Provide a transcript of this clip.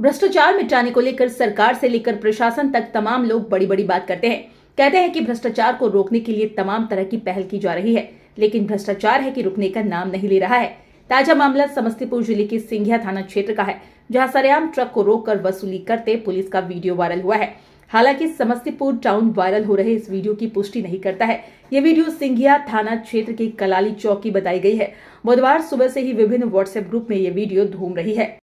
भ्रष्टाचार मिटाने को लेकर सरकार से लेकर प्रशासन तक तमाम लोग बड़ी बड़ी बात करते हैं कहते हैं कि भ्रष्टाचार को रोकने के लिए तमाम तरह की पहल की जा रही है लेकिन भ्रष्टाचार है कि रुकने का नाम नहीं ले रहा है ताजा मामला समस्तीपुर जिले के सिंघिया थाना क्षेत्र का है जहां सरेआम ट्रक को रोककर वसूली करते पुलिस का वीडियो वायरल हुआ है हालांकि समस्तीपुर टाउन वायरल हो रहे इस वीडियो की पुष्टि नहीं करता है ये वीडियो सिंघिया थाना क्षेत्र के कलाली चौकी बताई गई है बुधवार सुबह से ही विभिन्न व्हाट्सएप ग्रुप में ये वीडियो धूम रही है